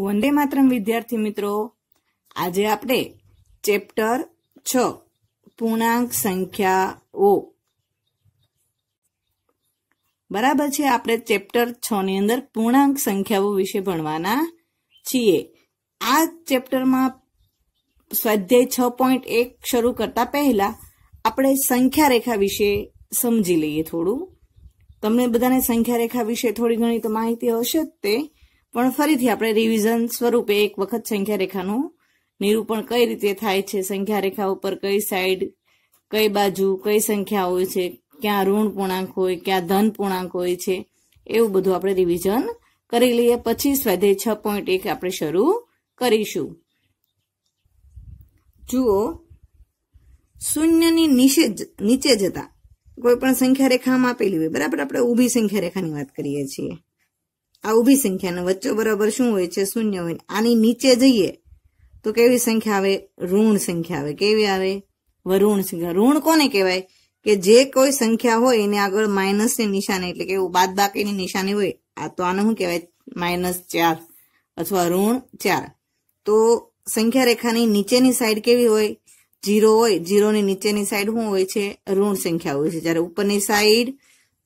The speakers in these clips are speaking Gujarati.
વંદે માતરમ વિદ્યાર્થી મિત્રો આજે આપણે ચેપ્ટર છ પૂર્ણાંક સંખ્યાઓ બરાબર છે આપણે ચેપ્ટર છ ની અંદર પૂર્ણાંક સંખ્યાઓ વિશે ભણવાના છીએ આ ચેપ્ટરમાં સ્વાધ્યાય છ પોઈન્ટ એક શરૂ કરતા પહેલા આપણે સંખ્યા રેખા વિશે સમજી લઈએ થોડું તમને બધાને સંખ્યા રેખા વિશે થોડી ઘણી તો માહિતી હશે જ તે પણ ફરીથી આપણે રિવિઝન સ્વરૂપે એક વખત સંખ્યા રેખાનું નિરૂપણ કઈ રીતે થાય છે સંખ્યા રેખા ઉપર કઈ સાઈડ કઈ બાજુ કઈ સંખ્યા હોય છે ક્યાં ઋણ પૂર્ણાંક હોય ક્યાં ધન પૂર્ણાંક હોય છે એવું બધું આપણે રિવિઝન કરી લઈએ પછી સ્વાધ્યાય છ પોઈન્ટ એક આપણે શરૂ કરીશું જુઓ શૂન્યની નીચે જતા કોઈ પણ સંખ્યા રેખામાં આપેલી હોય બરાબર આપણે ઊભી સંખ્યા રેખાની વાત કરીએ છીએ આ ઊભી સંખ્યાને વચ્ચે બરાબર શું હોય છે શૂન્ય હોય આની નીચે જઈએ તો કેવી સંખ્યા આવે ઋણ સંખ્યા આવે કેવી આવે વરુણ સંખ્યા ઋણ કોને કહેવાય કે જે કોઈ સંખ્યા હોય એને આગળ માઇનસની નિશાની એટલે કે બાદ બાકીની નિશાની હોય આ તો આને શું કહેવાય માઇનસ ચાર અથવા ઋણ ચાર તો સંખ્યા રેખાની નીચેની સાઈડ કેવી હોય જીરો હોય જીરોની નીચેની સાઈડ શું હોય છે ઋણ સંખ્યા હોય છે જ્યારે ઉપરની સાઈડ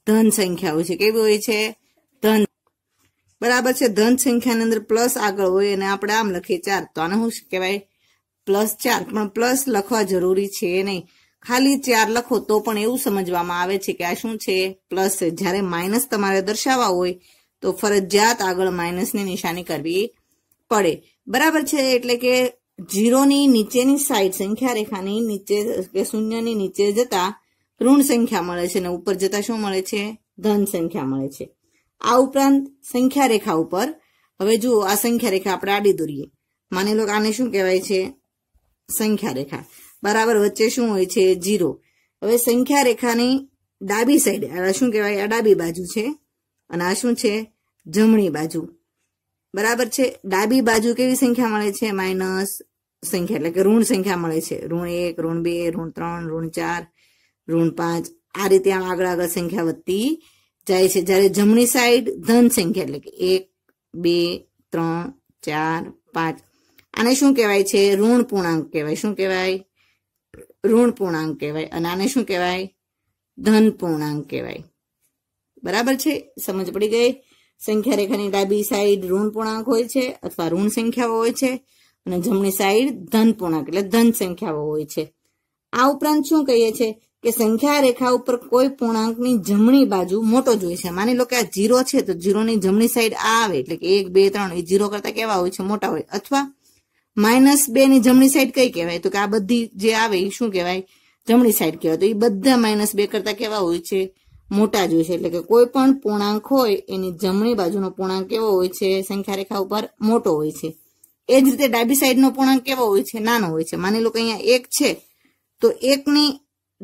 ધન સંખ્યા હોય છે કેવી હોય છે ધન બરાબર છે ધન સંખ્યાની અંદર પ્લસ આગળ હોય અને આપણે આમ લખીએ ચાર તો આને શું કહેવાય પ્લસ ચાર પણ પ્લસ લખવા જરૂરી છે નહીં ખાલી ચાર લખો તો પણ એવું સમજવામાં આવે છે કે આ શું છે પ્લસ છે જ્યારે માઇનસ તમારે દર્શાવવા હોય તો ફરજિયાત આગળ માઇનસની નિશાની કરવી પડે બરાબર છે એટલે કે જીરોની નીચેની સાઈડ સંખ્યા રેખાની નીચે કે શૂન્યની નીચે જતા ઋણ સંખ્યા મળે છે અને ઉપર જતા શું મળે છે ધન સંખ્યા મળે છે આ ઉપરાંત સંખ્યા રેખા ઉપર હવે જુઓ આ સંખ્યા રેખા આપણે આડી દોરીએ માની લો કે આને શું કહેવાય છે સંખ્યા રેખા બરાબર વચ્ચે શું હોય છે જીરો હવે સંખ્યા રેખાની ડાબી સાઈડ શું કહેવાય આ ડાબી બાજુ છે અને આ શું છે જમણી બાજુ બરાબર છે ડાબી બાજુ કેવી સંખ્યા મળે છે માઇનસ સંખ્યા એટલે કે ઋણ સંખ્યા મળે છે ઋણ એક ઋણ બે ઋણ ત્રણ ઋણ ચાર ઋણ પાંચ આ રીતે આગળ આગળ સંખ્યા વધતી જાય છે જ્યારે જમણી સાઈડ ધન સંખ્યા એટલે કે એક બે ત્રણ ચાર પાંચ આને શું કહેવાય છે ઋણ પૂર્ણાંક કહેવાય શું કહેવાય ઋણ પૂર્ણાંક કહેવાય અને આને શું કહેવાય ધન પૂર્ણાંક કહેવાય બરાબર છે સમજ પડી ગઈ સંખ્યા રેખાની ડાબી સાઈડ ઋણ પૂર્ણાંક હોય છે અથવા ઋણ સંખ્યાઓ હોય છે અને જમણી સાઈડ ધન પૂર્ણાંક એટલે ધન સંખ્યાઓ હોય છે આ ઉપરાંત શું કહીએ છીએ કે સંખ્યા રેખા ઉપર કોઈ પૂર્ણાંકની જમણી બાજુ મોટો જોઈએ છે માની લો કે આ જીરો છે તો જીરોની જમણી સાઈડ આ આવે એટલે કે એક બે ત્રણ એ જીરો કરતા કેવા હોય છે મોટા હોય અથવા માઇનસ બે ની જમણી સાઈડ કઈ કહેવાય તો કે આ બધી જે આવે એ શું કહેવાય જમણી સાઈડ કહેવાય તો એ બધા માઇનસ બે કરતા કેવા હોય છે મોટા જ હોય છે એટલે કે કોઈ પણ પૂર્ણાંક હોય એની જમણી બાજુનો પૂર્ણાંક કેવો હોય છે સંખ્યા રેખા ઉપર મોટો હોય છે એ જ રીતે ડાબી સાઈડનો પૂર્ણાંક કેવો હોય છે નાનો હોય છે માની લો કે અહીંયા એક છે તો એકની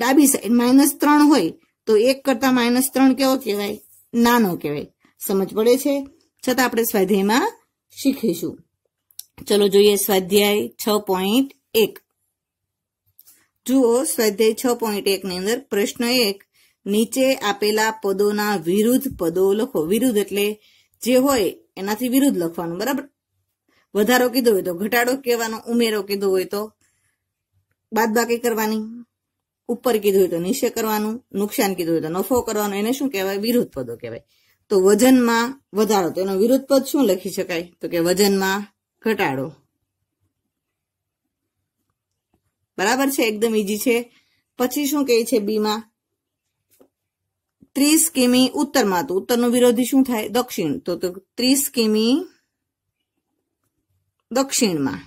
ડાબી સાઈડ માઇનસ ત્રણ હોય તો એક કરતા માઇનસ ત્રણ કેવો કહેવાય નાનો કહેવાય સમજ પડે છે છતાં આપણે સ્વાધ્યાયમાં શીખીશું ચલો જોઈએ સ્વાધ્યાય છ પોઈન્ટ એક જુઓ સ્વાધ્યાય છ પોઈન્ટ એકની અંદર પ્રશ્ન એક નીચે આપેલા પદોના વિરુદ્ધ પદો લખો વિરુદ્ધ એટલે જે હોય એનાથી વિરુદ્ધ લખવાનું બરાબર વધારો કીધો હોય તો ઘટાડો કહેવાનો ઉમેરો કીધો હોય તો બાદબાકી કરવાની ઉપર કીધું હોય તો નીચે કરવાનું નુકસાન કીધું હોય તો નફો કરવાનો એને શું કહેવાય વિરુદ્ધ પદો કહેવાય તો વજનમાં વધારો તો એનો વિરુદ્ધ પદ શું લખી શકાય તો કે વજનમાં ઘટાડો બરાબર છે એકદમ ઈજી છે પછી શું કહે છે બીમાં ત્રીસ કિમી ઉત્તરમાં તો ઉત્તરનું વિરોધી શું થાય દક્ષિણ તો ત્રીસ કિમી દક્ષિણમાં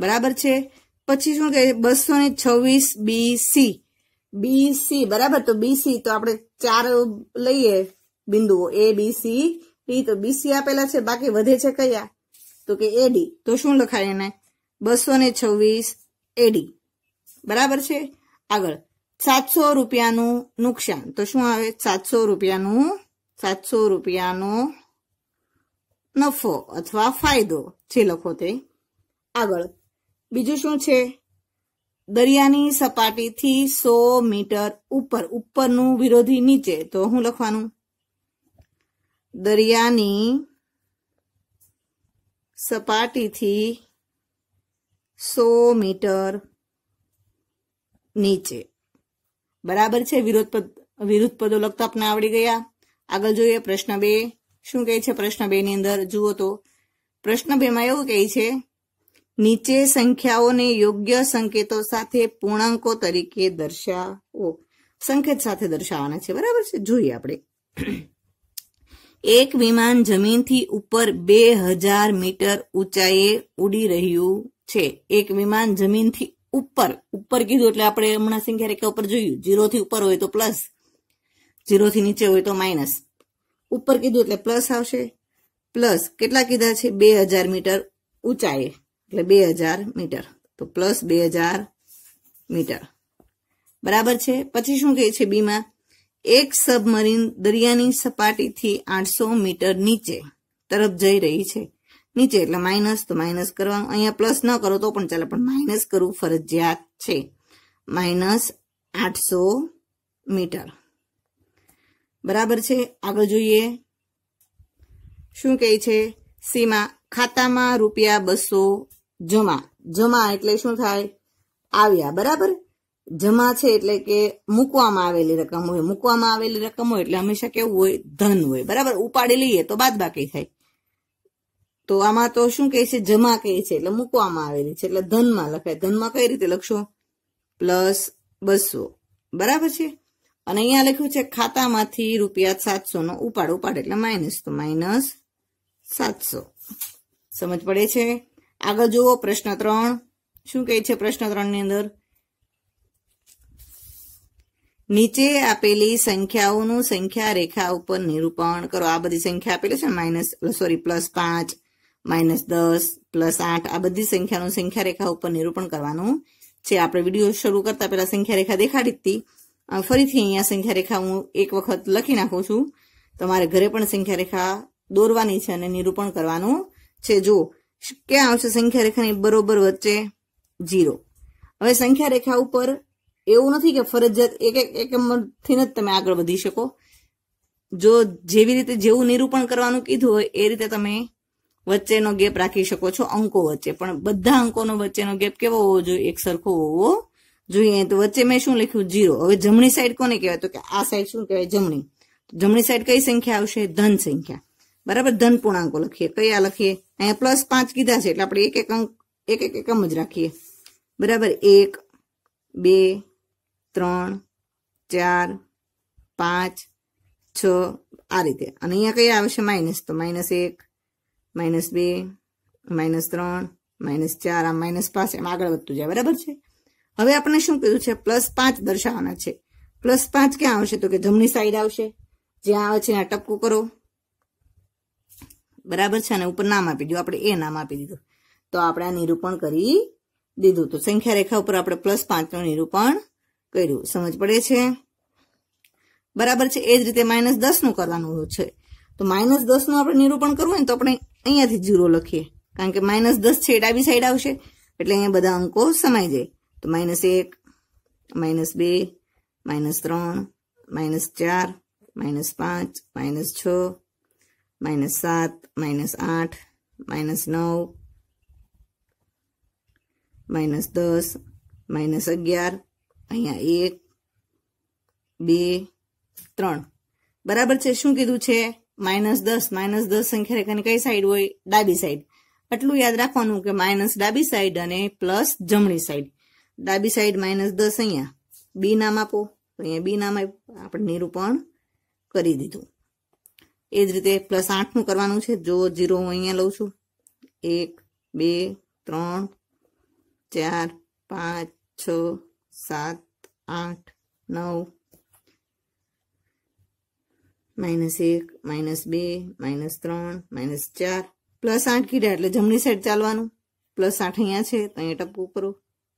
બરાબર છે પછી શું કે બસો ને છવ્વીસ બીસી બીસી બરાબર તો બીસી તો આપણે ચાર લઈએ બિંદુઓ એ બીસી ડી તો બીસી આપેલા છે બાકી વધે છે કયા તો કે એડી તો શું લખાય એને બસો ને છવ્વીસ એડી બરાબર છે આગળ સાતસો રૂપિયાનું નુકસાન તો શું આવે સાતસો રૂપિયાનું સાતસો રૂપિયાનો નફો અથવા ફાયદો જે લખો તે આગળ બીજું શું છે દરિયાની સપાટીથી સો મીટર ઉપર ઉપરનું વિરોધી નીચે તો હું લખવાનું દરિયાની સપાટીથી સો મીટર નીચે બરાબર છે વિરોધ પદ વિરુદ્ધ પદો લખતા આપને આવડી ગયા આગળ જોઈએ પ્રશ્ન બે શું કહે છે પ્રશ્ન બે ની અંદર જુઓ તો પ્રશ્ન બે માં એવું કહે છે નીચે સંખ્યાઓને યોગ્ય સંકેતો સાથે પૂર્ણાંકો તરીકે દર્શાવો સંકેત સાથે દર્શાવવાના છે બરાબર છે જોઈએ આપણે એક વિમાન જમીનથી ઉપર બે હજાર મીટર ઊંચાઈએ ઉડી રહ્યું છે એક વિમાન જમીનથી ઉપર ઉપર કીધું એટલે આપણે હમણાં સંખ્યા રેખા ઉપર જોયું જીરો ઉપર હોય તો પ્લસ જીરો નીચે હોય તો માઇનસ ઉપર કીધું એટલે પ્લસ આવશે પ્લસ કેટલા કીધા છે બે હજાર મીટર ઊંચાઈએ એટલે બે હજાર મીટર તો પ્લસ બે હજાર મીટર બરાબર છે પછી શું કહે છે બીમાં એક સબમરીન દરિયાની સપાટીથી આઠસો મીટર નીચે તરફ જઈ રહી છે નીચે એટલે માઇનસ તો માઇનસ કરવા અહીંયા પ્લસ ન કરો તો પણ ચાલે પણ માઇનસ કરવું ફરજિયાત છે માઇનસ આઠસો મીટર બરાબર છે આગળ જોઈએ શું કહે છે સીમા ખાતામાં રૂપિયા બસો જમા જમા એટલે શું થાય આવ્યા બરાબર જમા છે એટલે કે મૂકવામાં આવેલી રકમ હોય મૂકવામાં આવેલી રકમ હોય એટલે હંમેશા કેવું હોય ધન હોય બરાબર ઉપાડી લઈએ તો બાદ બાકી થાય તો આમાં તો શું કહે છે જમા કહે છે એટલે મૂકવામાં આવેલી છે એટલે ધનમાં લખાય ધનમાં કઈ રીતે લખશો પ્લસ બસો બરાબર છે અને અહીંયા લખ્યું છે ખાતામાંથી રૂપિયા સાતસો નો ઉપાડ ઉપાડ એટલે માઇનસ તો માઇનસ સાતસો સમજ પડે છે આગળ જુઓ પ્રશ્ન ત્રણ શું કહે છે પ્રશ્ન ત્રણની અંદર નીચે આપેલી સંખ્યાઓનું સંખ્યા રેખા ઉપર નિરૂપણ કરો આ બધી સંખ્યા આપેલી છે માઇનસ સોરી પ્લસ પાંચ માઇનસ દસ પ્લસ આઠ આ બધી સંખ્યાનું સંખ્યા રેખા ઉપર નિરૂપણ કરવાનું છે આપણે વિડીયો શરૂ કરતા પહેલા સંખ્યા રેખા દેખાડી હતી ફરીથી અહીંયા સંખ્યા રેખા હું એક વખત લખી નાખું છું તમારે ઘરે પણ સંખ્યા રેખા દોરવાની છે અને નિરૂપણ કરવાનું છે જુઓ ક્યાં આવશે સંખ્યા રેખાની બરોબર વચ્ચે જીરો હવે સંખ્યા રેખા ઉપર એવું નથી કે ફરજિયાત એક એક એકમથી જ તમે આગળ વધી શકો જો જેવી રીતે જેવું નિરૂપણ કરવાનું કીધું હોય એ રીતે તમે વચ્ચેનો ગેપ રાખી શકો છો અંકો વચ્ચે પણ બધા અંકોનો વચ્ચેનો ગેપ કેવો હોવો જોઈએ એક સરખો હોવો જોઈએ તો વચ્ચે મેં શું લખ્યું જીરો હવે જમણી સાઈડ કોને કહેવાય તો કે આ સાઈડ શું કહેવાય જમણી જમણી સાઈડ કઈ સંખ્યા આવશે ધન સંખ્યા બરાબર ધન પૂર્ણાંકો લખીએ કયા લખીએ અહીંયા પ્લસ પાંચ કીધા છે એટલે આપણે એક એક અંક એક એક એકમ જ રાખીએ બરાબર એક બે ત્રણ ચાર પાંચ છ આ રીતે અને અહીંયા કયા આવશે માઇનસ તો માઇનસ એક માઇનસ બે માઇનસ ત્રણ માઇનસ ચાર આ માઇનસ પાંચ એમ આગળ વધતું જાય બરાબર છે હવે આપણે શું કીધું છે પ્લસ પાંચ દર્શાવવાના છે પ્લસ પાંચ ક્યાં આવશે તો કે જમણી સાઈડ આવશે જ્યાં આવે છે ત્યાં ટપકું કરો બરાબર છે અને ઉપર નામ આપી દીધું આપણે એ નામ આપી દીધું તો આપણે આ નિરૂપણ કરી દીધું તો સંખ્યા રેખા ઉપર આપણે પ્લસ પાંચનું નિરૂપણ કર્યું સમજ પડે છે બરાબર છે એ જ રીતે માઇનસ દસનું કરવાનું છે તો માઇનસ દસનું આપણે નિરૂપણ કરવું હોય ને તો આપણે અહીંયાથી જીરો લખીએ કારણ કે માઇનસ દસ છે એ ડાબી સાઈડ આવશે એટલે અહીંયા બધા અંકો સમાઈ જાય તો માઇનસ એક માઇનસ બે માઇનસ ત્રણ માઇનસ ચાર માઇનસ પાંચ માઇનસ છ માઇનસ સાત માઇનસ આઠ માઇનસ નવ માઇનસ દસ માઇનસ અગિયાર અહીંયા એક બે ત્રણ બરાબર છે શું કીધું છે માઇનસ દસ માઇનસ દસ સંખ્યા રેખાની કઈ સાઈડ હોય ડાબી સાઈડ એટલું યાદ રાખવાનું કે માઇનસ ડાબી સાઈડ અને પ્લસ જમણી સાઈડ ડાબી સાઈડ માઇનસ દસ અહીંયા બી નામ આપો તો અહીંયા બી નામ આપ્યું આપણે નિરૂપણ કરી દીધું એ જ રીતે પ્લસ આઠનું કરવાનું છે જો જીરો હું અહીંયા લઉં છું એક બે ત્રણ ચાર પાંચ છ સાત આઠ નવ માઇનસ એક માઇનસ બે માઇનસ ત્રણ માઇનસ ચાર પ્લસ આઠ કીધા એટલે જમણી સાઈડ ચાલવાનું પ્લસ આઠ અહીંયા છે તો અહીંયા ટપકું કરો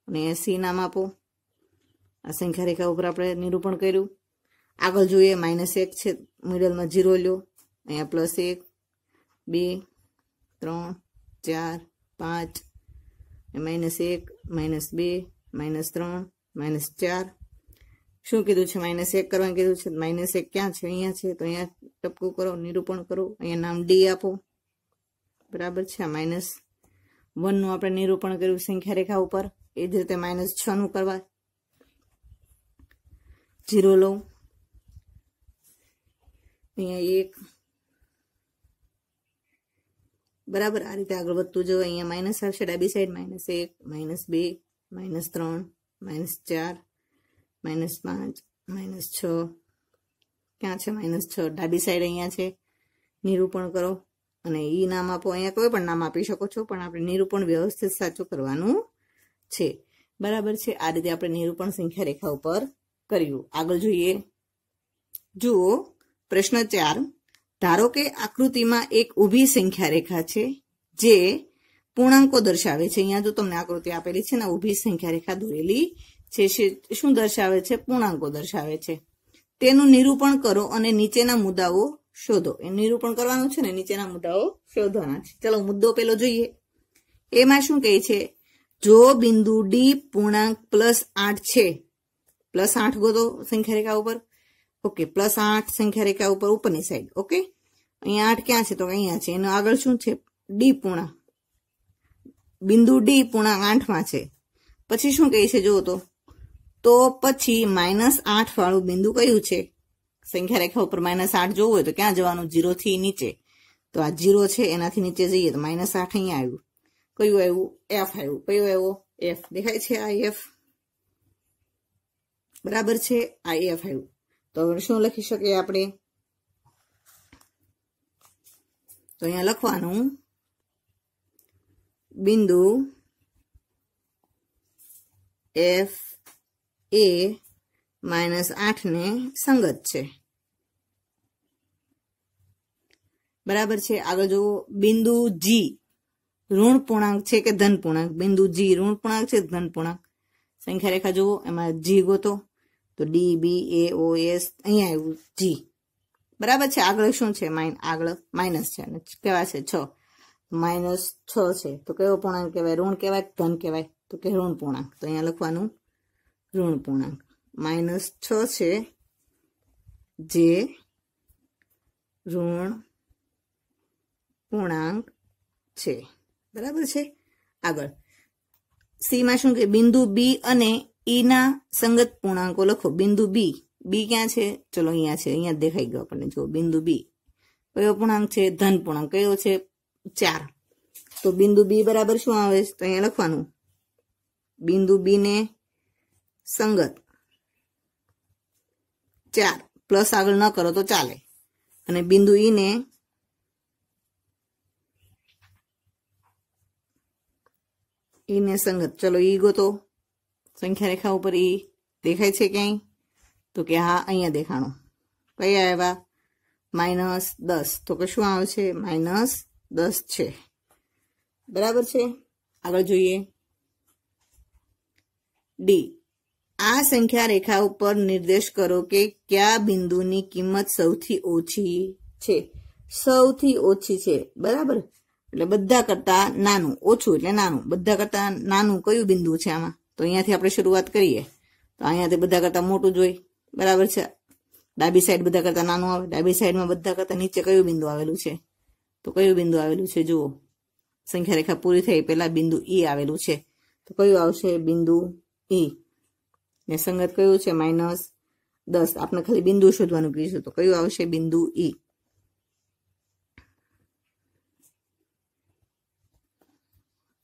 અને એસી નામ આપો આ સંખ્યા રેખા ઉપર આપણે નિરૂપણ કર્યું આગળ જોઈએ માઇનસ એક છે મિડલમાં જીરો લ્યો અહીંયા પ્લસ એક બે ત્રણ ચાર પાંચ માઇનસ એક માઇનસ બે માઇનસ ત્રણ માઇનસ ચાર શું કીધું છે માઇનસ એક કરવાનું કીધું છે માઇનસ એક ક્યાં છે અહીંયા છે તો અહીંયા ટપકું કરો નિરૂપણ કરો અહીંયા નામ ડી આપો બરાબર છે માઇનસ વનનું આપણે નિરૂપણ કર્યું સંખ્યા રેખા ઉપર એ જ રીતે માઇનસ છનું કરવા જીરો લઉં અહીંયા એક બરાબર આ રીતે આગળ વધતું જવું અહીંયા માઇનસ આવશે ડાબી સાઈડ માઇનસ એક માઇનસ બે માઇનસ ત્રણ માઇનસ ચાર માઇનસ પાંચ માઇનસ છ ક્યાં છે માઇનસ છ ડાબી સાઈડ અહીંયા છે નિરૂપણ કરો અને એ નામ આપો અહીંયા કોઈ પણ નામ આપી શકો છો પણ આપણે નિરૂપણ વ્યવસ્થિત સાચું કરવાનું છે બરાબર છે આ રીતે આપણે નિરૂપણ સંખ્યા રેખા ઉપર કર્યું આગળ જોઈએ જુઓ પ્રશ્ન ચાર ધારો કે આકૃતિમાં એક ઊભી સંખ્યા રેખા છે જે પૂર્ણાંકો દર્શાવે છે અહીંયા જો તમને આકૃતિ આપેલી છે ને ઊભી સંખ્યા રેખા દોરેલી છે શું દર્શાવે છે પૂર્ણાંકો દર્શાવે છે તેનું નિરૂપણ કરો અને નીચેના મુદ્દાઓ શોધો એ નિરૂપણ કરવાનું છે ને નીચેના મુદ્દાઓ શોધવાના છે ચલો મુદ્દો પેલો જોઈએ એમાં શું કહે છે જો બિંદુ ડી પૂર્ણાંક પ્લસ આઠ છે પ્લસ આઠ ગોતો સંખ્યા રેખા ઉપર ઓકે પ્લસ આઠ સંખ્યા રેખા ઉપર ઉપરની સાઈડ ઓકે અહીંયા આઠ ક્યાં છે તો અહીંયા છે એનો આગળ શું છે ડી પૂર્ણા બિંદુ ડી પૂર્ણા આઠમાં છે પછી શું કહે છે જુઓ તો તો પછી માઇનસ આઠ વાળું બિંદુ કયું છે સંખ્યા રેખા ઉપર માઇનસ આઠ જોવું હોય તો ક્યાં જવાનું જીરોથી નીચે તો આ જીરો છે એનાથી નીચે જઈએ તો માઇનસ આઠ અહીંયા આવ્યું કયું આવ્યું એફ આવ્યું કયું આવ્યો એફ દેખાય છે આ એફ બરાબર છે આ એફ આવ્યું તો શું લખી શકીએ આપણે તો અહીંયા લખવાનું બિંદુ એફ એ માઇનસ આઠને સંગત છે બરાબર છે આગળ જુઓ બિંદુ જી ઋણ પૂર્ણાંક છે કે ધન પૂર્ણાંક બિંદુ જી ઋણ પૂર્ણાંક છે ધન પૂર્ણાંક સંખ્યા રેખા જુઓ એમાં જી ગોતો તો D B A O S અહીંયા આવ્યું જી બરાબર છે આગળ શું છે માઇન આગળ માઇનસ છે અને કેવા છે છ માઇનસ છ છે તો કયો પૂર્ણાંક કહેવાય ઋણ કહેવાય ધન કહેવાય તો કે ઋણ પૂર્ણાંક તો અહીંયા લખવાનું ઋણ પૂર્ણાંક માઇનસ છ છે જે ઋણ પૂર્ણાંક છે બરાબર છે આગળ સીમાં શું કે બિંદુ બી અને ઈના સંગત પૂર્ણાંકો લખો બિંદુ બી બી ક્યાં છે ચલો અહીંયા છે અહીંયા દેખાઈ ગયો આપણને જો બિંદુ બી કયો પૂર્ણાંક છે ધન પૂર્ણાંક કયો છે ચાર તો બિંદુ બી બરાબર શું આવે તો અહીંયા લખવાનું બિંદુ બી ને સંગત ચાર પ્લસ આગળ ન કરો તો ચાલે અને બિંદુ ઈ e ને ઈને e સંગત ચલો ઈ e ગોતો સંખ્યા રેખા ઉપર એ દેખાય છે ક્યાંય તો કે હા અહીંયા દેખાણું કયા આવ્યા માઇનસ દસ તો કે શું આવે છે માઇનસ દસ છે બરાબર છે આગળ જોઈએ ડી આ સંખ્યા રેખા ઉપર નિર્દેશ કરો કે કયા બિંદુની કિંમત સૌથી ઓછી છે સૌથી ઓછી છે બરાબર એટલે બધા કરતા નાનું ઓછું એટલે નાનું બધા કરતા નાનું કયું બિંદુ છે આમાં તો અહીંયાથી આપણે શરૂઆત કરીએ તો અહીંયાથી બધા કરતાં મોટું જોઈ બરાબર છે ડાબી સાઈડ બધા કરતાં નાનું આવે ડાબી સાઈડમાં બધા કરતાં નીચે કયું બિંદુ આવેલું છે તો કયું બિંદુ આવેલું છે જુઓ સંખ્યા રેખા પૂરી થઈ પહેલાં બિંદુ ઈ e આવેલું છે તો કયું આવશે બિંદુ ઈ e. ને સંગત કયું છે માઇનસ દસ આપણે ખાલી બિંદુ શોધવાનું કહીશું તો કયું આવશે બિંદુ ઈ e.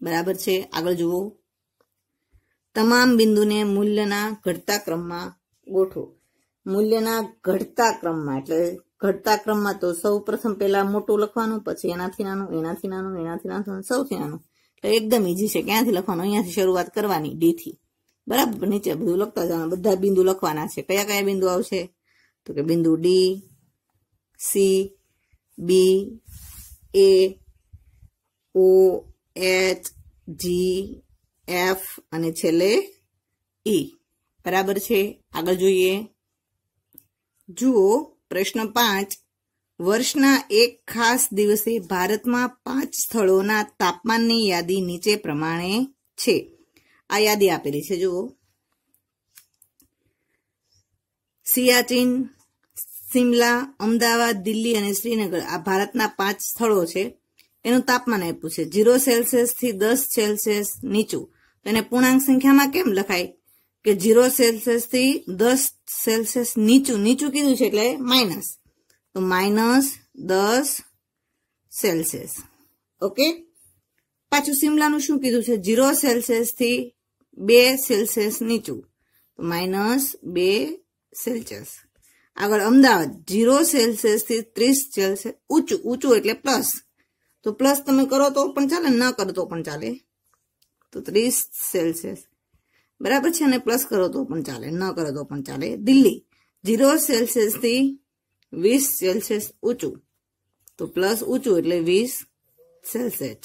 બરાબર છે આગળ જુઓ તમામ બિંદુને મૂલ્યના ઘટતા ક્રમમાં ગોઠવો મૂલ્યના ઘટતા ક્રમમાં એટલે ઘટતા ક્રમમાં તો સૌ પ્રથમ પહેલા મોટું લખવાનું પછી એનાથી નાનું એનાથી નાનું એનાથી નાનું સૌથી નાનું એટલે એકદમ ઈઝી છે ક્યાંથી લખવાનું અહીંયાથી શરૂઆત કરવાની ડી થી બરાબર નીચે બધું લખતા જવાનું બધા બિંદુ લખવાના છે કયા કયા બિંદુ આવશે તો કે બિંદુ D C B A O H G F અને છેલ્લે ઈ e. બરાબર છે આગળ જોઈએ જુઓ પ્રશ્ન પાંચ વર્ષના એક ખાસ દિવસે ભારતમાં પાંચ સ્થળોના તાપમાનની યાદી નીચે પ્રમાણે છે આ યાદી આપેલી છે જુઓ સિયાચીન સિમલા અમદાવાદ દિલ્હી અને શ્રીનગર આ ભારતના પાંચ સ્થળો છે એનું તાપમાન આપ્યું છે ઝીરો સેલ્સિયસથી દસ સેલ્સિયસ નીચું તેને પૂર્ણાંક સંખ્યામાં કેમ લખાય કે જીરો સેલ્સિયસ થી દસ સેલ્સિયસ નીચું નીચું કીધું છે એટલે માઇનસ તો માઇનસ દસ સેલ્સિયસ ઓકે પાછું સિમલાનું શું કીધું છે ઝીરો સેલ્સિયસ થી બે સેલ્સિયસ નીચું તો માઇનસ બે સેલ્સિયસ આગળ અમદાવાદ જીરો સેલ્સિયસ થી ત્રીસ સેલ્સિયસ ઊંચું ઊંચું એટલે પ્લસ તો પ્લસ તમે કરો તો પણ ચાલે ન કરો તો પણ ચાલે તો ત્રીસ સેલ્સિયસ બરાબર છે અને પ્લસ કરો તો પણ ચાલે ન કરો તો પણ ચાલે દિલ્હી ઝીરો સેલ્સિયસથી વીસ સેલ્સિયસ ઊંચું તો પ્લસ ઊંચું એટલે વીસ સેલ્સિયસ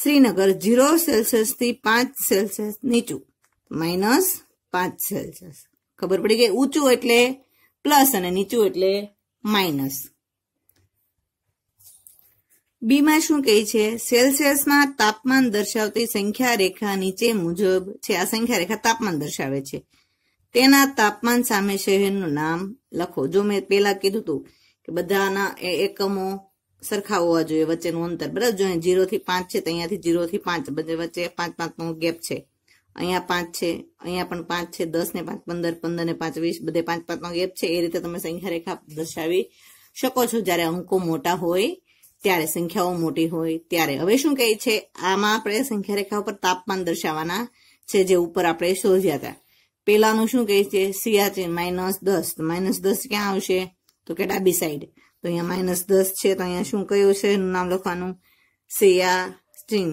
શ્રીનગર ઝીરો સેલ્સિયસથી પાંચ સેલ્સિયસ નીચું માઇનસ પાંચ સેલ્સિયસ ખબર પડી કે ઊંચું એટલે પ્લસ અને નીચું એટલે માઇનસ બીમાં શું કહે છે સેલ્સિયસમાં તાપમાન દર્શાવતી સંખ્યા રેખા નીચે મુજબ છે આ સંખ્યા રેખા તાપમાન દર્શાવે છે તેના તાપમાન સામે શહેરનું નામ લખો જો મેં પહેલા કીધું હતું કે બધાના એકમો સરખા હોવા જોઈએ વચ્ચેનું અંતર બરાબર જો જીરો થી પાંચ છે તો અહીંયાથી જીરો થી પાંચ બધે વચ્ચે પાંચ પાંચનો ગેપ છે અહીંયા પાંચ છે અહીંયા પણ પાંચ છે દસ ને પાંચ પંદર પંદર ને પાંચ વીસ બધે પાંચ પાંચનો ગેપ છે એ રીતે તમે સંખ્યા રેખા દર્શાવી શકો છો જ્યારે અંકો મોટા હોય ત્યારે સંખ્યાઓ મોટી હોય ત્યારે હવે શું કહે છે આમાં આપણે સંખ્યા રેખા ઉપર તાપમાન દર્શાવવાના છે જે ઉપર આપણે શોધ્યા હતા પેલાનું શું કહે છે સિયાચીન માઇનસ દસ માઇનસ દસ ક્યાં આવશે તો કે ડાબી સાઈડ તો અહીંયા માઇનસ દસ છે તો અહીંયા શું કયું છે એનું નામ લખવાનું સિયાચીન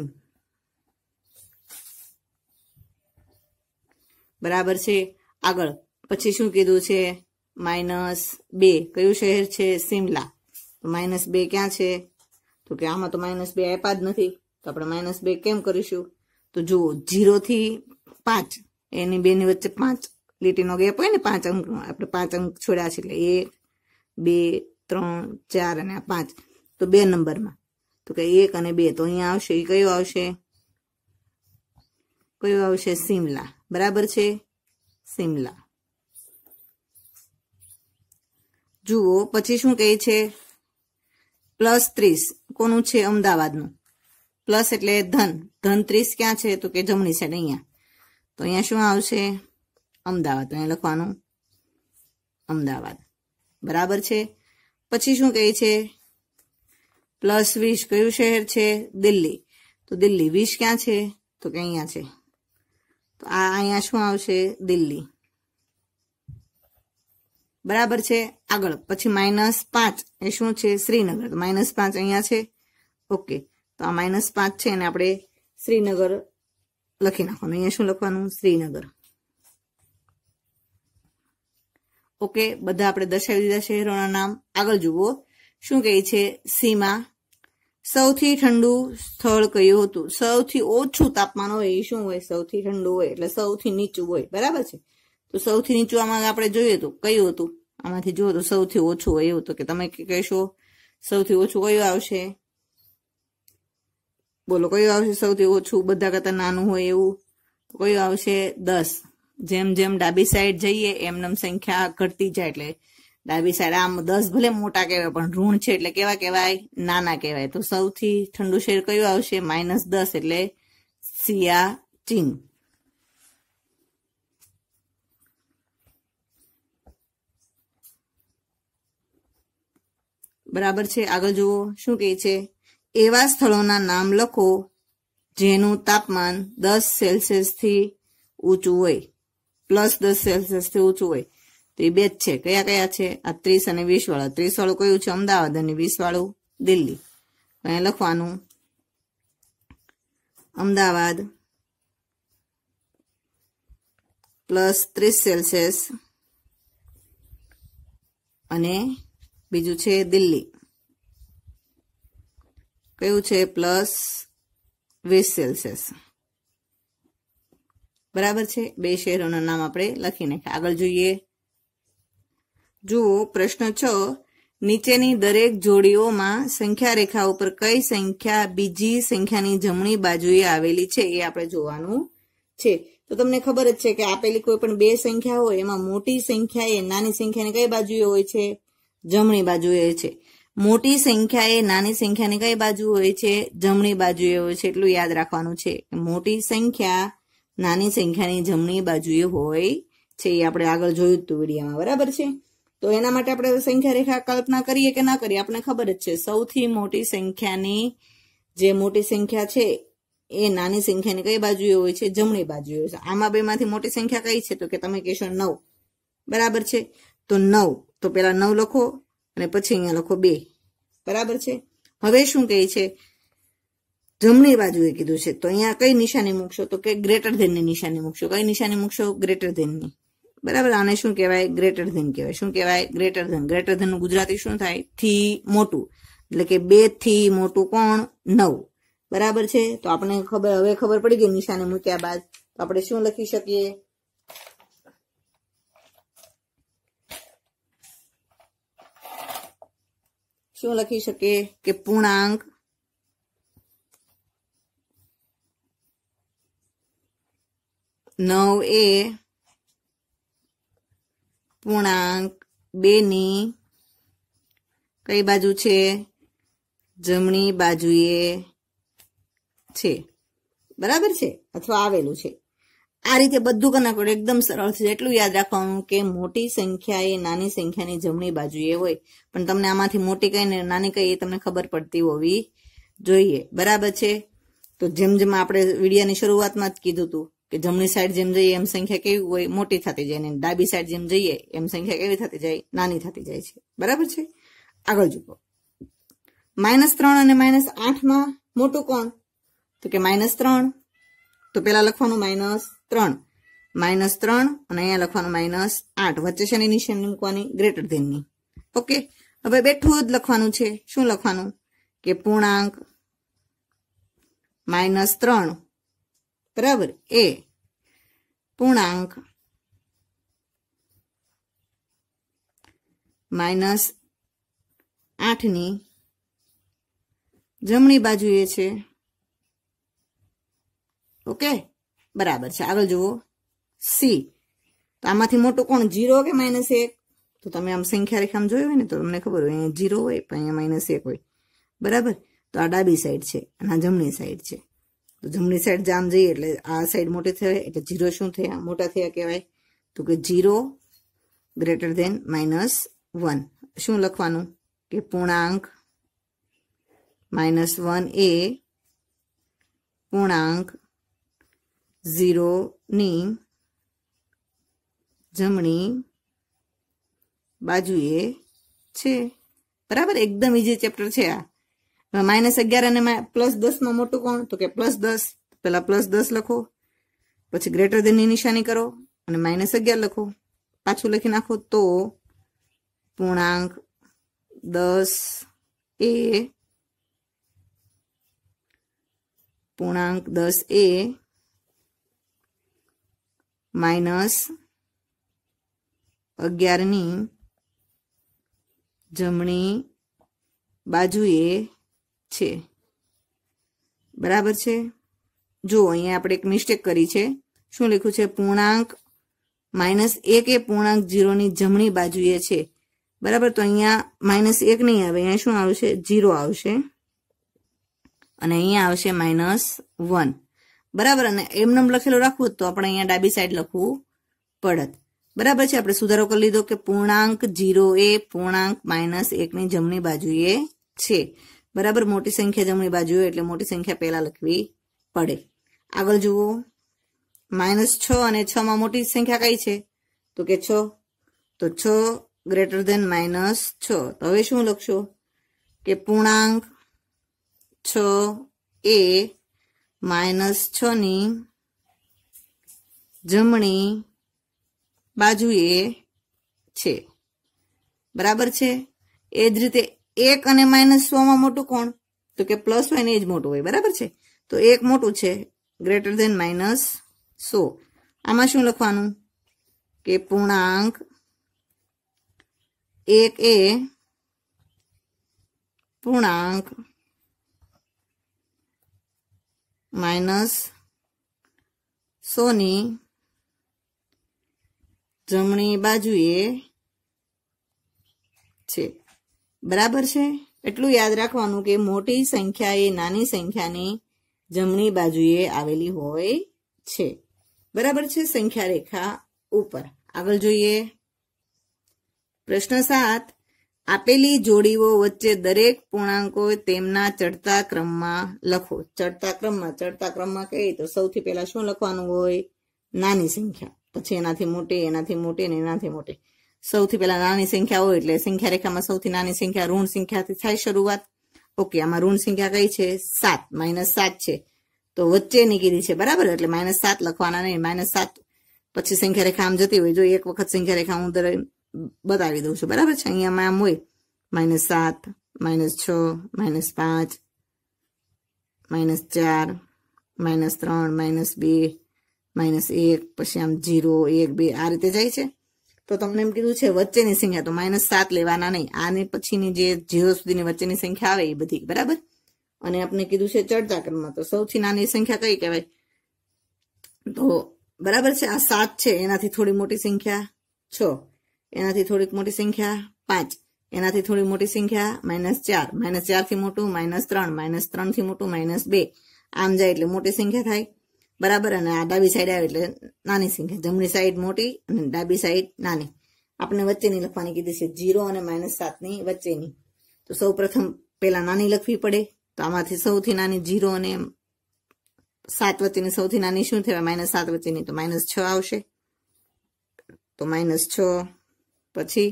બરાબર છે આગળ પછી શું કીધું છે માઇનસ બે કયું શહેર છે સિમલા માઇનસ બે ક્યાં છે તો કે આમાં તો માઇનસ બે આપ્યા જ નથી તો આપણે માઇનસ બે કેમ કરીશું તો જુઓ જીરોથી પાંચ એની બેની વચ્ચે પાંચ લીટીનો ગેપ હોય ને પાંચ અંક આપણે પાંચ અંક છોડ્યા છે એટલે એક બે ત્રણ ચાર અને પાંચ તો બે નંબરમાં તો કે એક અને બે તો અહીંયા આવશે એ કયો આવશે કયો આવશે સિમલા બરાબર છે સિમલા જુઓ પછી શું કહે છે પ્લસ ત્રીસ કોનું છે અમદાવાદનું પ્લસ એટલે ધન ધન ત્રીસ ક્યાં છે તો કે જમણી સાઈડ અહીંયા તો અહીંયા શું આવશે અમદાવાદ અહીંયા લખવાનું અમદાવાદ બરાબર છે પછી શું કહે છે પ્લસ વીસ કયું શહેર છે દિલ્હી તો દિલ્હી વીસ ક્યાં છે તો કે અહીંયા છે તો આ અહીંયા શું આવશે દિલ્હી બરાબર છે આગળ પછી માઇનસ પાંચ એ શું છે શ્રીનગર તો માઇનસ પાંચ અહીંયા છે ઓકે તો આ માઇનસ પાંચ છે એને આપણે શ્રીનગર લખી નાખવાનું અહીંયા શું લખવાનું શ્રીનગર ઓકે બધા આપણે દર્શાવી દીધા શહેરોના નામ આગળ જુઓ શું કહે છે સીમા સૌથી ઠંડુ સ્થળ કયું હતું સૌથી ઓછું તાપમાન હોય એ શું હોય સૌથી ઠંડુ હોય એટલે સૌથી નીચું હોય બરાબર છે તો સૌથી નીચું આમાં આપણે જોઈએ તો કયું હતું આમાંથી જુઓ તો સૌથી ઓછું એવું તો કે તમે કહેશો સૌથી ઓછું કયું આવશે બોલો કયું આવશે સૌથી ઓછું બધા કરતા નાનું હોય એવું તો કયું આવશે દસ જેમ જેમ ડાબી સાઈડ જઈએ એમ સંખ્યા ઘટતી જાય એટલે ડાબી સાઈડ આમ દસ ભલે મોટા કહેવાય પણ ઋણ છે એટલે કેવા કહેવાય નાના કહેવાય તો સૌથી ઠંડુ શેર કયું આવશે માઇનસ દસ એટલે સિયા ચીન બરાબર છે આગળ જુઓ શું કહે છે એવા સ્થળોના નામ લખો જેનું તાપમાન દસ સેલ્સિયસથી ઊંચું હોય પ્લસ દસ સેલ્સિયસથી ઊંચું હોય તો એ બે જ છે કયા કયા છે આ ત્રીસ અને વીસ વાળા ત્રીસ વાળું કયું છે અમદાવાદ અને વીસ વાળું દિલ્હી અહીંયા લખવાનું અમદાવાદ પ્લસ ત્રીસ સેલ્સિયસ અને બીજું છે દિલ્હી કયું છે પ્લસ વીસ સેલ્સિયસ બરાબર છે બે શહેરોના નામ આપણે લખી નાખ્યા આગળ જોઈએ જુઓ પ્રશ્ન છ નીચેની દરેક જોડીઓમાં સંખ્યા રેખા ઉપર કઈ સંખ્યા બીજી સંખ્યાની જમણી બાજુએ આવેલી છે એ આપણે જોવાનું છે તો તમને ખબર જ છે કે આપેલી કોઈ પણ બે સંખ્યા હોય એમાં મોટી સંખ્યા એ નાની સંખ્યાની કઈ બાજુએ હોય છે જમણી બાજુએ છે મોટી સંખ્યા એ નાની સંખ્યાની કઈ બાજુ હોય છે જમણી બાજુએ હોય છે એટલું યાદ રાખવાનું છે મોટી સંખ્યા નાની સંખ્યાની જમણી બાજુએ હોય છે એ આપણે આગળ જોયું હતું વિડીયામાં બરાબર છે તો એના માટે આપણે સંખ્યા રેખા કલ્પના કરીએ કે ના કરીએ આપણને ખબર જ છે સૌથી મોટી સંખ્યાની જે મોટી સંખ્યા છે એ નાની સંખ્યાની કઈ બાજુએ હોય છે જમણી બાજુએ હોય છે આમાં બેમાંથી મોટી સંખ્યા કઈ છે તો કે તમે કહેશો નવ બરાબર છે તો નવ તો પેલા નવ લખો અને પછી અહીંયા લખો બે બરાબર છે હવે શું કહે છે જમણી બાજુએ કીધું છે તો અહીંયા કઈ નિશાની મૂકશો તો કે ગ્રેટર ધેનની નિશાની મૂકશો કઈ નિશાની મૂકશો ગ્રેટર ધેનની બરાબર આને શું કહેવાય ગ્રેટર ધેન કહેવાય શું કહેવાય ગ્રેટર ધેન ગ્રેટર ધેનનું ગુજરાતી શું થાય થી મોટું એટલે કે બે થી મોટું કોણ નવ બરાબર છે તો આપણે ખબર હવે ખબર પડી ગઈ નિશાને મૂક્યા બાદ તો આપણે શું લખી શકીએ શું લખી શકે કે પૂર્ણાંક નવ એ પૂર્ણાંક બેની કઈ બાજુ છે જમણી બાજુએ છે બરાબર છે અથવા આવેલું છે આ રીતે બધું કરના કોડ એકદમ સરળ છે એટલું યાદ રાખવાનું કે મોટી સંખ્યા એ નાની સંખ્યાની જમણી બાજુએ હોય પણ તમને આમાંથી મોટી કઈ ને નાની કઈ એ તમને ખબર પડતી હોવી જોઈએ બરાબર છે તો જેમ જેમ આપણે વિડીયાની શરૂઆતમાં જ કીધું હતું કે જમણી સાઈડ જેમ જઈએ એમ સંખ્યા કેવી હોય મોટી થતી જાય ને ડાબી સાઈડ જેમ જઈએ એમ સંખ્યા કેવી થતી જાય નાની થતી જાય છે બરાબર છે આગળ જુઓ માઇનસ ત્રણ અને માઇનસ આઠમાં મોટું કોણ તો કે માઇનસ ત્રણ તો પેલા લખવાનું માઇનસ ત્રણ માઇનસ ત્રણ અને અહીંયા લખવાનું માઇનસ આઠ વચ્ચે શેની નિશાની મૂકવાની ગ્રેટર ધેનની ઓકે હવે બેઠું જ લખવાનું છે શું લખવાનું કે પૂર્ણાંક માઇનસ ત્રણ બરાબર એ પૂર્ણાંક માઇનસ આઠની જમણી બાજુએ છે ઓકે બરાબર છે આગળ જુઓ સી તો આમાંથી મોટું કોણ જીરો કે માઇનસ એક તો તમે આમ સંખ્યા રેખામાં જોયું હોય ને તો તમને ખબર હોય અહીંયા જીરો હોય પણ અહીંયા માઇનસ એક હોય બરાબર તો આ ડાબી સાઈડ છે અને આ જમણી સાઈડ છે તો જમણી સાઈડ જામ જઈએ એટલે આ સાઈડ મોટી થઈ એટલે જીરો શું થયા મોટા થયા કહેવાય તો કે zero greater than minus one શું લખવાનું કે પૂર્ણાંક માઇનસ વન એ પૂર્ણાંક ઝીરોની જમણી બાજુએ છે બરાબર એકદમ ઈઝી ચેપ્ટર છે આ માઇનસ અગિયાર અને પ્લસ દસમાં મોટું કોણ તો કે પ્લસ દસ પહેલાં પ્લસ દસ લખો પછી ગ્રેટર દેનની નિશાની કરો અને માઇનસ અગિયાર લખો પાછું લખી નાખો તો પૂર્ણાંક દસ એ પૂર્ણાંક દસ એ માઇનસ અગિયારની જમણી બાજુએ છે બરાબર છે જો અહીંયા આપણે એક મિસ્ટેક કરી છે શું લખ્યું છે પૂર્ણાંક માઇનસ એક એ પૂર્ણાંક ઝીરોની જમણી બાજુએ છે બરાબર તો અહીંયા માઇનસ એક નહીં આવે અહીંયા શું આવશે જીરો આવશે અને અહીંયા આવશે માઇનસ વન બરાબર અને એમનેમ લખેલું રાખવું તો આપણે અહીંયા ડાબી સાઈડ લખવું પડત બરાબર છે આપણે સુધારો કરી લીધો કે પૂર્ણાંક જીરો એ પૂર્ણાંક માઇનસ એકની જમણી બાજુએ છે બરાબર મોટી સંખ્યા જમણી બાજુએ એટલે મોટી સંખ્યા પહેલા લખવી પડે આગળ જુઓ માઇનસ છ અને છ માં મોટી સંખ્યા કઈ છે તો કે છ તો છ ગ્રેટર ધેન માઇનસ છ તો હવે શું લખશો કે પૂર્ણાંક છ એ માઇનસ છની જમણી બાજુએ છે બરાબર છે એ જ રીતે એક અને માઇનસ સોમાં મોટું કોણ તો કે પ્લસ હોય ને એ જ મોટું હોય બરાબર છે તો એક મોટું છે ગ્રેટર ધેન માઇનસ સો આમાં શું લખવાનું કે પૂર્ણાંક એક એ પૂર્ણાંક માઇનસ સોની જમણી બાજુએ છે બરાબર છે એટલું યાદ રાખવાનું કે મોટી સંખ્યા એ નાની સંખ્યાની જમણી બાજુએ આવેલી હોય છે બરાબર છે સંખ્યા રેખા ઉપર આગળ જોઈએ પ્રશ્ન સાત આપેલી જોડીઓ વચ્ચે દરેક પૂર્ણાંકો તેમના ચડતા ક્રમમાં લખો ચડતા ક્રમમાં ચડતા ક્રમમાં કહીએ તો સૌથી પહેલા શું લખવાનું હોય નાની સંખ્યા પછી એનાથી મોટી એનાથી મોટી ને એનાથી મોટી સૌથી પહેલા નાની સંખ્યા હોય એટલે સંખ્યા રેખામાં સૌથી નાની સંખ્યા ઋણ સંખ્યાથી થાય શરૂઆત ઓકે આમાં ઋણ સંખ્યા કઈ છે સાત માઇનસ સાત છે તો વચ્ચેની કીધી છે બરાબર એટલે માઇનસ સાત લખવાના નહીં માઇનસ સાત પછી સંખ્યા રેખા આમ જતી હોય જો એક વખત સંખ્યા રેખા હું બતાવી દઉં છું બરાબર છે અહીંયામાં આમ હોય માઇનસ સાત માઇનસ છ માઇનસ પાંચ માઇનસ ચાર માઇનસ ત્રણ માઇનસ બે માઇનસ એક પછી આમ જીરો એક બે આ રીતે જાય છે તો તમને એમ કીધું છે વચ્ચેની સંખ્યા તો માઇનસ સાત લેવાના નહીં આને પછીની જે જીરો સુધીની વચ્ચેની સંખ્યા આવે એ બધી બરાબર અને આપણે કીધું છે ચડતા ક્રમમાં તો સૌથી નાની સંખ્યા કઈ કહેવાય તો બરાબર છે આ સાત છે એનાથી થોડી મોટી સંખ્યા છ એનાથી થોડીક મોટી સંખ્યા પાંચ એનાથી થોડી મોટી સંખ્યા માઇનસ ચાર માઇનસ ચારથી મોટું માઇનસ ત્રણ માઇનસ ત્રણથી મોટું માઇનસ બે આમ જાય એટલે મોટી સંખ્યા થાય બરાબર અને આ ડાબી સાઈડ આવે એટલે નાની સંખ્યા જમણી સાઈડ મોટી અને ડાબી સાઈડ નાની આપણે વચ્ચેની લખવાની કીધી છે જીરો અને માઇનસ સાતની વચ્ચેની તો સૌ પ્રથમ પહેલાં નાની લખવી પડે તો આમાંથી સૌથી નાની જીરો અને સાત વચ્ચેની સૌથી નાની શું થવાય માઇનસ સાત વચ્ચેની તો માઇનસ છ આવશે તો માઇનસ છ પછી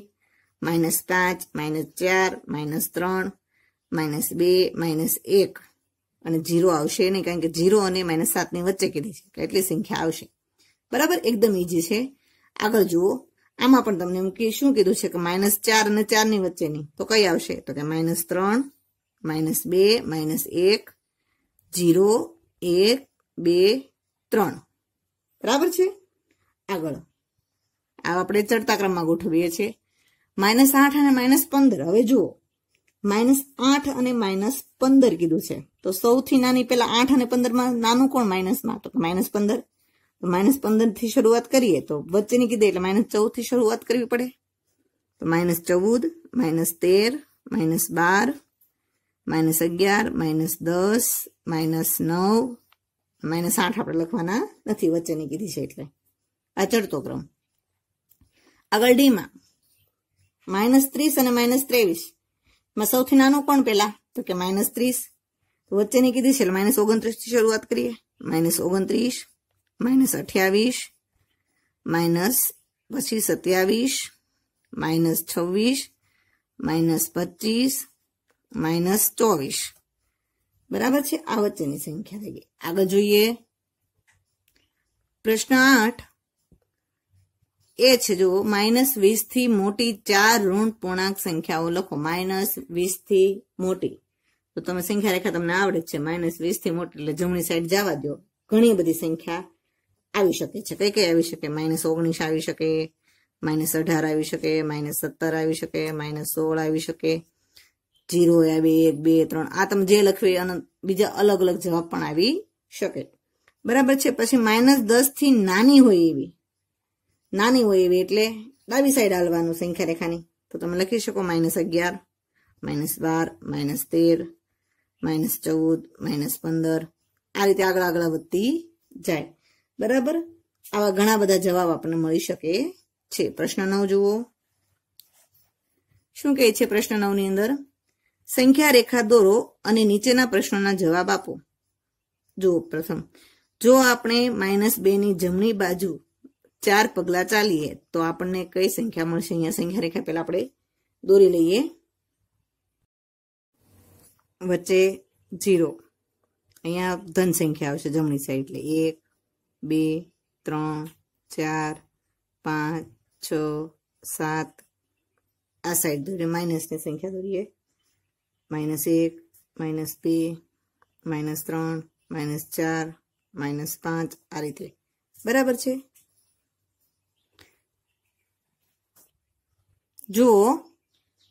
માઇનસ પાંચ માઇનસ ચાર માઇનસ ત્રણ માઇનસ બે માઇનસ એક અને જીરો આવશે નહીં કારણ કે જીરો અને માઇનસ સાતની વચ્ચે કીધી છે એટલે એટલી સંખ્યા આવશે બરાબર એકદમ ઇઝી છે આગળ જુઓ આમાં પણ તમને એમ શું કીધું છે કે માઇનસ ચાર અને ચારની વચ્ચેની તો કઈ આવશે તો કે માઇનસ ત્રણ માઇનસ બે માઇનસ એક જીરો એક બે ત્રણ બરાબર છે આગળ આ આપણે ચડતા ક્રમમાં ગોઠવીએ છીએ માઇનસ આઠ અને માઇનસ પંદર હવે જુઓ માઇનસ આઠ અને માઇનસ પંદર કીધું છે તો સૌથી નાની પેલા આઠ અને પંદરમાં નાનું કોણ માઇનસમાં તો માઇનસ પંદર તો માઇનસ પંદરથી શરૂઆત કરીએ તો વચ્ચેની કીધે એટલે માઇનસ ચૌદથી શરૂઆત કરવી પડે તો માઇનસ ચૌદ માઇનસ તેર માઇનસ બાર માઇનસ અગિયાર માઇનસ દસ માઇનસ નવ માઇનસ આઠ આપણે લખવાના નથી વચ્ચેની કીધી છે એટલે આ ચડતો ક્રમ આગળ ડીમાં માઇનસ ત્રીસ અને માઇનસ ત્રેવીસ માં સૌથી નાનું કોણ પેલા તો કે માઇનસ ત્રીસ વચ્ચેની કીધી છે માઇનસ ઓગણત્રીસથી શરૂઆત કરીએ માઇનસ ઓગણત્રીસ માઇનસ અઠ્યાવીસ માઇનસ પછી સત્યાવીસ માઇનસ છવ્વીસ માઇનસ પચીસ માઇનસ ચોવીસ બરાબર છે આ વચ્ચેની સંખ્યા થઈ ગઈ આગળ જોઈએ પ્રશ્ન આઠ એચ જો માઇનસ વીસથી મોટી ચાર ઋણ પૂર્ણાંક સંખ્યાઓ લખો માઇનસ વીસથી મોટી તો તમે સંખ્યા રેખા તમને આવડે છે માઇનસ વીસથી મોટી એટલે જમણી સાઈડ જવા દો ઘણી બધી સંખ્યા આવી શકે છે કઈ કઈ આવી શકે માઇનસ ઓગણીસ આવી શકે માઇનસ અઢાર આવી શકે માઇનસ સત્તર આવી શકે માઇનસ સોળ આવી શકે જીરો આવે એક બે ત્રણ આ તમે જે લખવી અને બીજા અલગ અલગ જવાબ પણ આવી શકે બરાબર છે પછી માઇનસ દસ થી નાની હોય એવી નાની હોય એવી એટલે ડાબી સાઈડ હાલવાનું સંખ્યા રેખાની તો તમે લખી શકો માઇનસ અગિયાર માઇનસ બાર માઇનસ તેર માઇનસ ચૌદ માઇનસ પંદર આ રીતે આગળ આગળ વધતી જાય બરાબર આવા ઘણા બધા જવાબ આપણને મળી શકે છે પ્રશ્ન નવ જુઓ શું કહે છે પ્રશ્ન નવની અંદર સંખ્યા રેખા દોરો અને નીચેના પ્રશ્નોના જવાબ આપો જુઓ પ્રથમ જો આપણે માઇનસ બેની જમણી બાજુ ચાર પગલાં ચાલીએ તો આપણને કઈ સંખ્યા મળશે અહીંયા સંખ્યા રેખા પહેલાં આપણે દોરી લઈએ વચ્ચે જીરો અહીંયા ધન સંખ્યા આવશે જમણી સાઈડ એટલે એક બે ત્રણ ચાર પાંચ છ સાત આ સાઈડ દોરીએ માઇનસની સંખ્યા દોરીએ માઇનસ એક માઇનસ બે માઇનસ ત્રણ માઇનસ ચાર માઇનસ પાંચ આ રીતે બરાબર છે જુઓ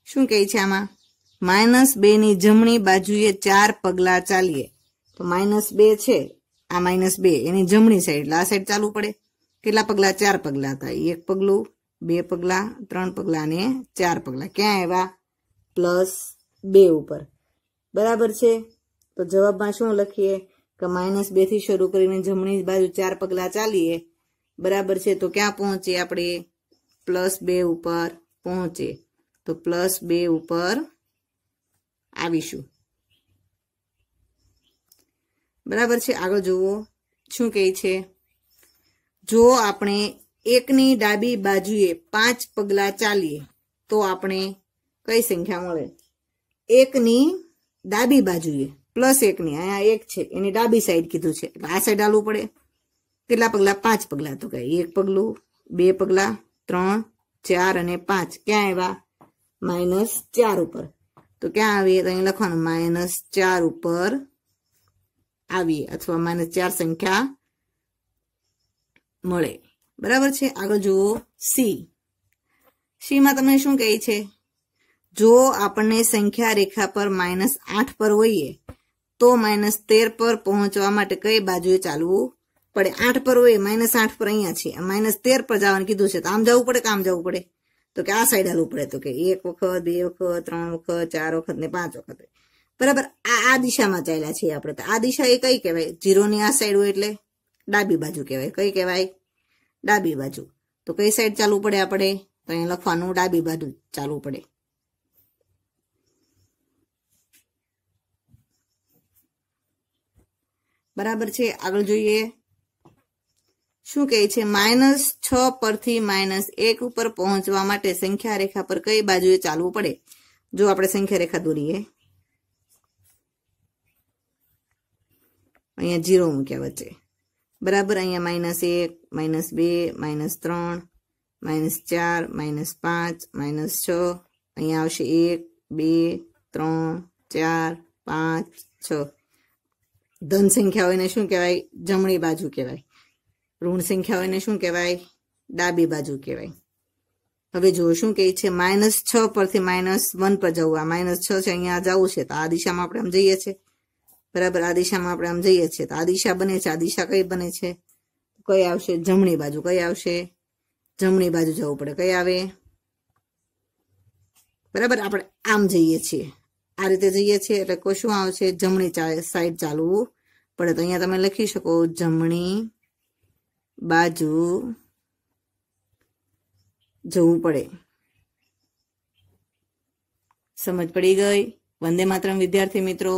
શું કહે છે આમાં માઇનસ બેની જમણી બાજુએ ચાર પગલાં ચાલીએ તો માઇનસ બે છે આ માઇનસ બે એની જમણી સાઈડ આ સાઈડ ચાલવું પડે કેટલા પગલાં ચાર પગલાં થાય એક પગલું બે પગલાં ત્રણ પગલાં ને ચાર પગલાં ક્યાં આવ્યા પ્લસ બે ઉપર બરાબર છે તો જવાબમાં શું લખીએ કે માઇનસ બેથી શરૂ કરીને જમણી બાજુ ચાર પગલાં ચાલીએ બરાબર છે તો ક્યાં પહોંચીએ આપણે પ્લસ બે ઉપર પહોંચે તો પ્લસ બે ઉપર આવીશું બરાબર છે આગળ જુઓ શું કહે છે જો આપણે એકની ડાબી બાજુએ પાંચ પગલાં ચાલીએ તો આપણે કઈ સંખ્યા મળે એકની ડાબી બાજુએ પ્લસ એકની અહીંયા એક છે એની ડાબી સાઈડ કીધું છે આ સાઈડ આલવું પડે કેટલા પગલાં પાંચ પગલાં તો કહે એક પગલું બે પગલાં ત્રણ ચાર અને પાંચ ક્યાં આવ્યા માઇનસ ચાર ઉપર તો ક્યાં આવીએ તો અહીં લખવાનું માઇનસ ચાર ઉપર આવીએ અથવા માઇનસ ચાર સંખ્યા મળે બરાબર છે આગળ જુઓ સી સીમાં તમને શું કહે છે જો આપણને સંખ્યા રેખા પર માઇનસ આઠ પર હોઈએ તો માઇનસ તેર પર પહોંચવા માટે કઈ બાજુએ ચાલવું પડે આઠ પર હોય માઇનસ આઠ પર અહીંયા છે માઇનસ તેર પર જવાનું કીધું છે તો આમ જવું પડે કે આમ જવું પડે તો કે આ સાઈડ હાલવું પડે તો કે એક વખત બે વખત ત્રણ વખત ચાર વખત ને પાંચ વખત બરાબર આ આ દિશામાં ચાલ્યા છીએ આપણે તો આ દિશા એ કઈ કહેવાય જીરોની આ સાઈડ હોય એટલે ડાબી બાજુ કહેવાય કઈ કહેવાય ડાબી બાજુ તો કઈ સાઈડ ચાલવું પડે આપણે તો અહીંયા લખવાનું ડાબી બાજુ ચાલવું પડે બરાબર છે આગળ જોઈએ શું કહે છે માઇનસ છ પરથી માઇનસ એક ઉપર પહોંચવા માટે સંખ્યા રેખા પર કઈ બાજુએ ચાલવું પડે જો આપણે સંખ્યા રેખા દોરીએ અહીંયા જીરો મૂક્યા વચ્ચે બરાબર અહીંયા માઇનસ એક માઇનસ બે માઇનસ ત્રણ માઇનસ ચાર માઇનસ પાંચ માઇનસ છ અહીંયા આવશે એક બે ત્રણ ચાર પાંચ છ ધન સંખ્યા હોય ને શું કહેવાય જમણી બાજુ કહેવાય ઋણ સંખ્યા હોય શું કહેવાય ડાબી બાજુ કહેવાય હવે શું કહે છે માઇનસ છ પરથી માઇનસ વન પર જવું આ માઇનસ છ છે અહીંયા જવું છે તો આ દિશામાં આપણે આમ જઈએ છીએ બરાબર આ દિશામાં આપણે આમ જઈએ છીએ તો આ દિશા બને છે આ દિશા કઈ બને છે કઈ આવશે જમણી બાજુ કઈ આવશે જમણી બાજુ જવું પડે કઈ આવે બરાબર આપણે આમ જઈએ છીએ આ રીતે જઈએ છીએ એટલે શું આવશે જમણી સાઈડ ચાલવું પડે તો અહીંયા તમે લખી શકો જમણી બાજુ જવું પડે સમજ પડી ગઈ વંદે માત્રમ વિદ્યાર્થી મિત્રો